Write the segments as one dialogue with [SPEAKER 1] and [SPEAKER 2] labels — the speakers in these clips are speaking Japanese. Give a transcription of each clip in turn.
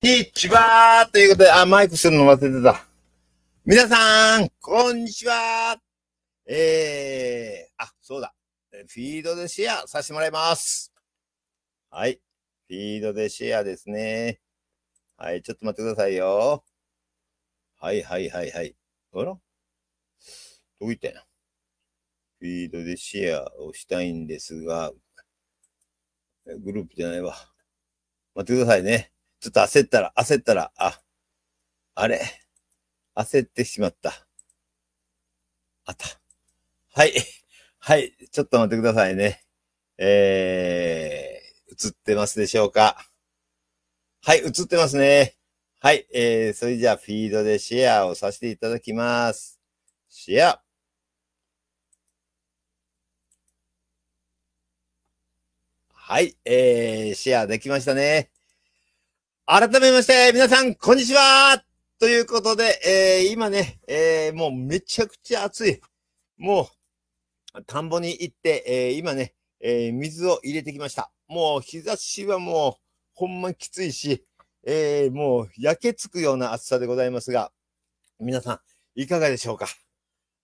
[SPEAKER 1] いっちばーということで、あ、マイクするの忘れてた。皆さん、こんにちはえー、あ、そうだ。フィードでシェアさせてもらいます。はい。フィードでシェアですね。はい、ちょっと待ってくださいよ。はいはいはいはい。あらどこ行ったんやフィードでシェアをしたいんですが、グループじゃないわ。待ってくださいね。ちょっと焦ったら、焦ったら、あ、あれ、焦ってしまった。あった。はい。はい。ちょっと待ってくださいね。えー、映ってますでしょうかはい、映ってますね。はい。えー、それじゃあ、フィードでシェアをさせていただきます。シェア。はい。えー、シェアできましたね。改めまして、皆さん、こんにちはということで、えー、今ね、えー、もうめちゃくちゃ暑い。もう、田んぼに行って、えー、今ね、え水を入れてきました。もう日差しはもう、ほんまきついし、えもう焼けつくような暑さでございますが、皆さん、いかがでしょうか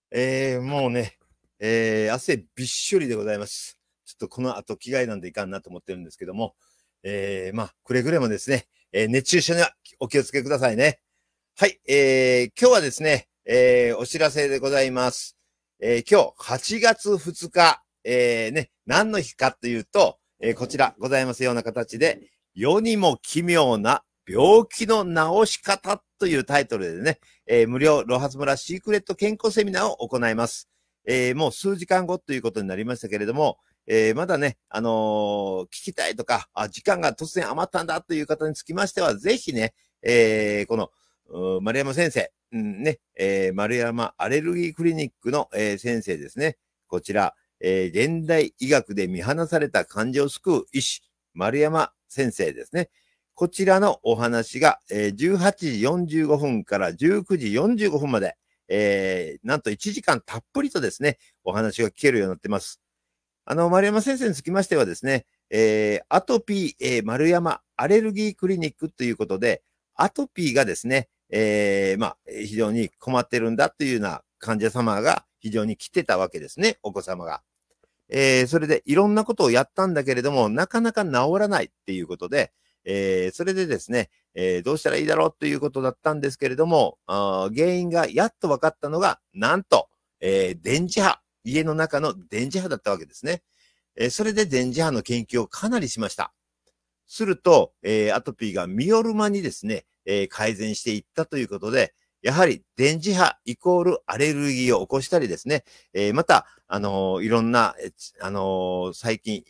[SPEAKER 1] えもうね、え汗びっしょりでございます。ちょっとこの後着替えなんでいかんなと思ってるんですけども、えまあ、くれぐれもですね、えー、熱中症にはお気をつけくださいね。はい、えー、今日はですね、えー、お知らせでございます。えー、今日8月2日、えー、ね、何の日かというと、えー、こちらございますような形で、世にも奇妙な病気の治し方というタイトルでね、えー、無料ロハス村シークレット健康セミナーを行います。えー、もう数時間後ということになりましたけれども、えー、まだね、あのー、聞きたいとか、あ、時間が突然余ったんだという方につきましては、ぜひね、えー、この、丸山先生、うん、ね、えー、丸山アレルギークリニックの、えー、先生ですね。こちら、えー、現代医学で見放された患者を救う医師、丸山先生ですね。こちらのお話が、えー、18時45分から19時45分まで、えー、なんと1時間たっぷりとですね、お話が聞けるようになってます。あの、丸山先生につきましてはですね、えー、アトピー、えー、丸山アレルギークリニックということで、アトピーがですね、えー、まあ、非常に困ってるんだというような患者様が非常に来てたわけですね、お子様が。えー、それでいろんなことをやったんだけれども、なかなか治らないっていうことで、えー、それでですね、えー、どうしたらいいだろうということだったんですけれども、あ原因がやっと分かったのが、なんと、え電磁波家の中の電磁波だったわけですね。えそれで電磁波の研究をかなりしました。すると、えアトピーが見よる間にですね、え改善していったということで、やはり電磁波イコールアレルギーを起こしたりですね、えまた、あのいろんな、あの最近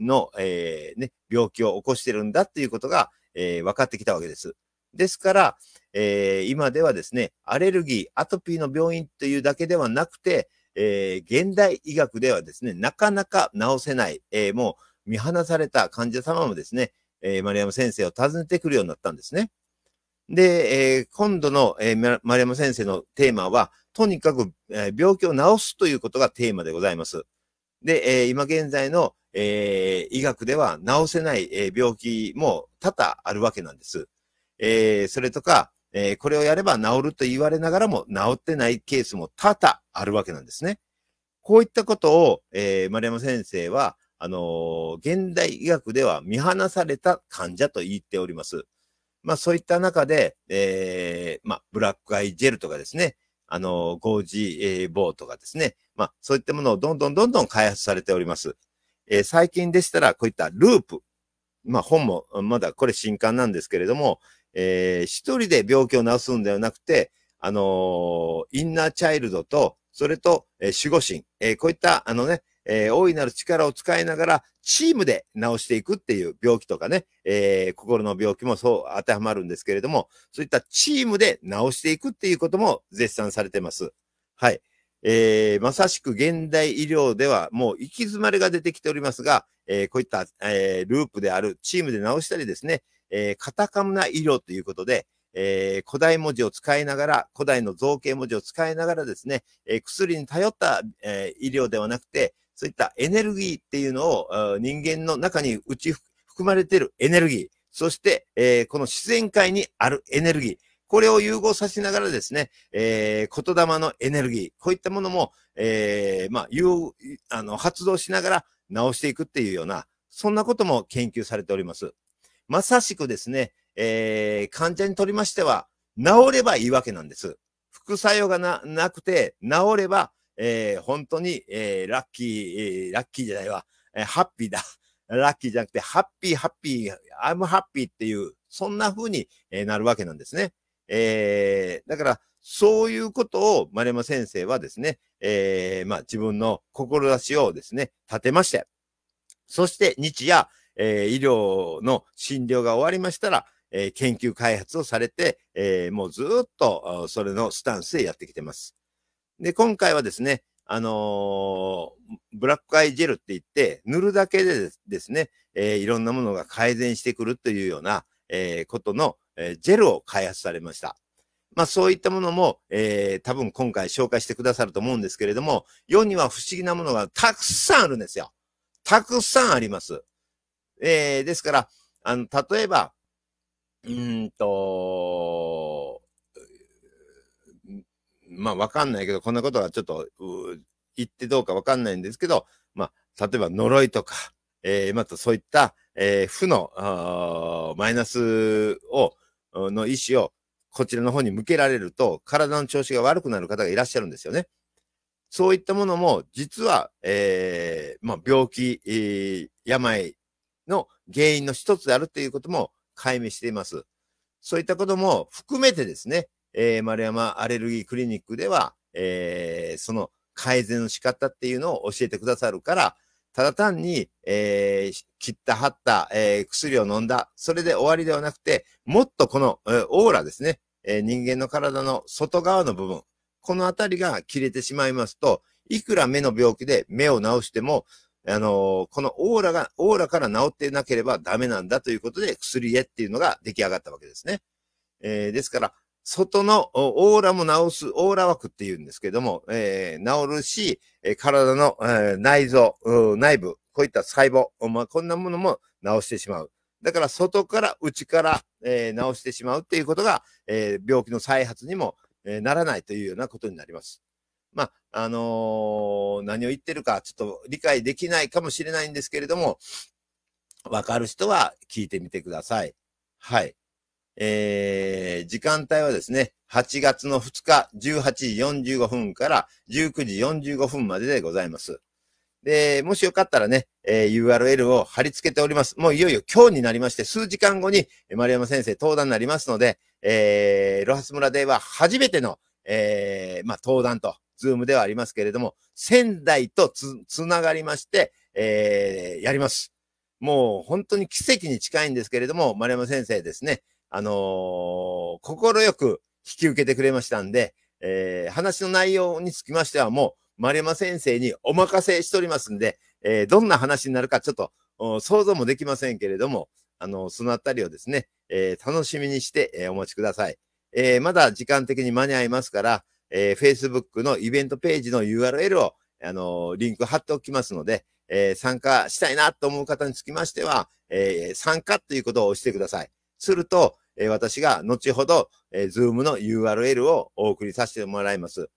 [SPEAKER 1] の、えね、病気を起こしてるんだということが、え分かってきたわけです。ですから、え今ではですね、アレルギー、アトピーの病院というだけではなくて、えー、現代医学ではですね、なかなか治せない、えー、もう見放された患者様もですね、えー、丸山先生を訪ねてくるようになったんですね。で、えー、今度の、えー、丸山先生のテーマは、とにかく、えー、病気を治すということがテーマでございます。で、えー、今現在の、えー、医学では治せない、えー、病気も多々あるわけなんです。えー、それとか、えー、これをやれば治ると言われながらも治ってないケースも多々あるわけなんですね。こういったことを、えー、丸山先生は、あのー、現代医学では見放された患者と言っております。まあそういった中で、えー、まあブラックアイジェルとかですね、あのー、5G 棒とかですね、まあそういったものをどんどんどんどん開発されております。えー、最近でしたらこういったループ、まあ本もまだこれ新刊なんですけれども、えー、一人で病気を治すんではなくて、あのー、インナーチャイルドと、それと、えー、守護神、えー、こういった、あのね、えー、大いなる力を使いながら、チームで治していくっていう病気とかね、えー、心の病気もそう当てはまるんですけれども、そういったチームで治していくっていうことも絶賛されてます。はい。えー、まさしく現代医療ではもう行き詰まりが出てきておりますが、えー、こういった、えー、ループであるチームで治したりですね、えー、カタカナ医療ということで、えー、古代文字を使いながら、古代の造形文字を使いながらですね、えー、薬に頼った、えー、医療ではなくて、そういったエネルギーっていうのを人間の中にうち含まれているエネルギー、そして、えー、この自然界にあるエネルギー、これを融合させながらですね、えー、言霊のエネルギー、こういったものも、えー、まあ、あの、発動しながら直していくっていうような、そんなことも研究されております。まさしくですね、えー、患者にとりましては、治ればいいわけなんです。副作用がななくて、治れば、えー、本当に、えー、ラッキー、えー、ラッキーじゃないわ、えー、ハッピーだ。ラッキーじゃなくて、ハッピー、ハッピー、アームハッピーっていう、そんな風に、えなるわけなんですね。えー、だから、そういうことを丸山先生はですね、えー、まあ自分の志をですね、立てまして、そして日夜、え医療の診療が終わりましたら、え研究開発をされて、えもうずっとそれのスタンスでやってきてます。で、今回はですね、あのブラックアイジェルって言って、塗るだけでですね、えいろんなものが改善してくるというような、えことの、えジェルを開発されました。まあそういったものも、えー、多分今回紹介してくださると思うんですけれども、世には不思議なものがたくさんあるんですよ。たくさんあります。えー、ですから、あの、例えば、うんと、まあ、わかんないけど、こんなことはちょっと、言ってどうかわかんないんですけど、まあ、例えば呪いとか、えー、またそういった、えー、負の、マイナスを、の意思を、こちらの方に向けられると、体の調子が悪くなる方がいらっしゃるんですよね。そういったものも、実は、えー、まあ、病気、えー、病の原因の一つであるということも解明しています。そういったことも含めてですね、えー、丸山アレルギークリニックでは、えー、その改善の仕方っていうのを教えてくださるから、ただ単に、えー、切った貼った、えー、薬を飲んだ、それで終わりではなくて、もっとこの、えー、オーラですね、えー、人間の体の外側の部分、このあたりが切れてしまいますと、いくら目の病気で目を治しても、あのー、このオーラが、オーラから治ってなければダメなんだということで、薬へっていうのが出来上がったわけですね。えー、ですから、外のオーラも治す、オーラ枠っていうんですけども、えー、治るし、体の、え内臓、内部、こういった細胞、まあ、こんなものも治してしまう。だから外から内から、え治してしまうっていうことが、え病気の再発にも、えならないというようなことになります。あのー、何を言ってるかちょっと理解できないかもしれないんですけれども、わかる人は聞いてみてください。はい。えー、時間帯はですね、8月の2日18時45分から19時45分まででございます。で、もしよかったらね、えー、URL を貼り付けております。もういよいよ今日になりまして、数時間後に丸山先生登壇になりますので、えー、ロハス村では初めての、えー、まあ、登壇とズームではありますけれども、仙台とつ、つながりまして、えー、やります。もう本当に奇跡に近いんですけれども、丸山先生ですね、あのー、心よく引き受けてくれましたんで、えー、話の内容につきましてはもう、丸山先生にお任せしておりますんで、えー、どんな話になるかちょっと想像もできませんけれども、あの、そのあたりをですね、えー、楽しみにして、えー、お待ちください。えー、まだ時間的に間に合いますから、えー、Facebook のイベントページの URL を、あのー、リンク貼っておきますので、えー、参加したいなと思う方につきましては、えー、参加ということを押してください。すると、えー、私が後ほど、えー、Zoom の URL をお送りさせてもらいます。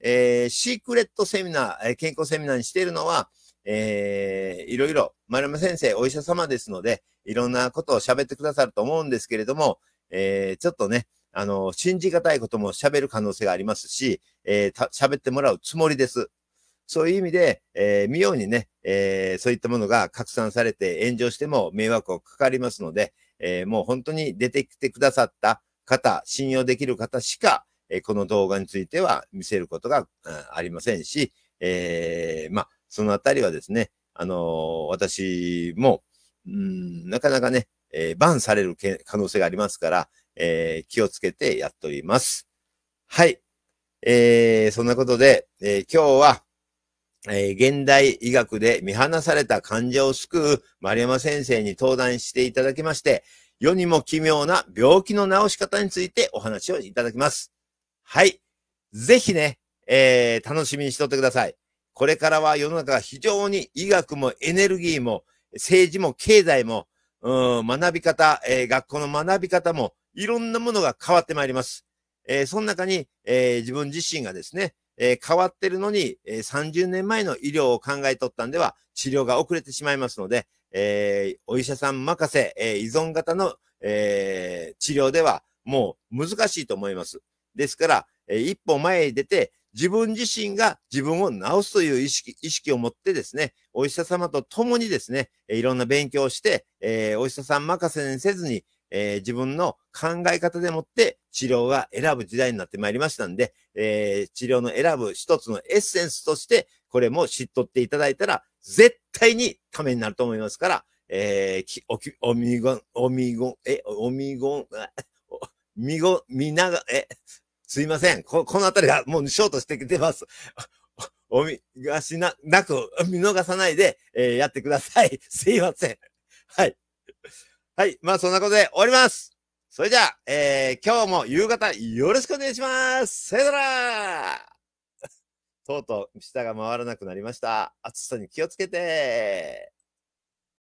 [SPEAKER 1] えー、シークレットセミナー、えー、健康セミナーにしているのは、えー、いろいろ、丸山先生、お医者様ですので、いろんなことを喋ってくださると思うんですけれども、えー、ちょっとね、あの、信じがたいことも喋る可能性がありますし、えー、喋ってもらうつもりです。そういう意味で、えー、妙にね、えー、そういったものが拡散されて炎上しても迷惑をかかりますので、えー、もう本当に出てきてくださった方、信用できる方しか、えー、この動画については見せることが、うん、ありませんし、えー、まあ、そのあたりはですね、あのー、私も、うん、なかなかね、えー、バンされる可能性がありますから、えー、気をつけてやっております。はい。えー、そんなことで、えー、今日は、えー、現代医学で見放された患者を救う丸山先生に登壇していただきまして、世にも奇妙な病気の治し方についてお話をいただきます。はい。ぜひね、えー、楽しみにしとってください。これからは世の中が非常に医学もエネルギーも政治も経済も、うん、学び方、えー、学校の学び方もいろんなものが変わってまいります。えー、その中に、えー、自分自身がですね、えー、変わってるのに、え30年前の医療を考えとったんでは治療が遅れてしまいますので、えお医者さん任せ、え依存型の、え治療ではもう難しいと思います。ですから、え一歩前へ出て、自分自身が自分を治すという意識、意識を持ってですね、お医者様と共にですね、えいろんな勉強をして、えお医者さん任せにせずに、えー、自分の考え方でもって治療が選ぶ時代になってまいりましたんで、えー、治療の選ぶ一つのエッセンスとして、これも知っとっていただいたら、絶対にためになると思いますから、えー、おき、おみごん、おみごん、え、おみごん、みご、みなが、え、すいません。こ、このあたりがもうショートしてきてます。お見がしな、なく、見逃さないで、えー、やってください。すいません。はい。はい。まあ、そんなことで終わります。それじゃあ、えー、今日も夕方よろしくお願いします。さよなら とうとう、舌が回らなくなりました。暑さに気をつけて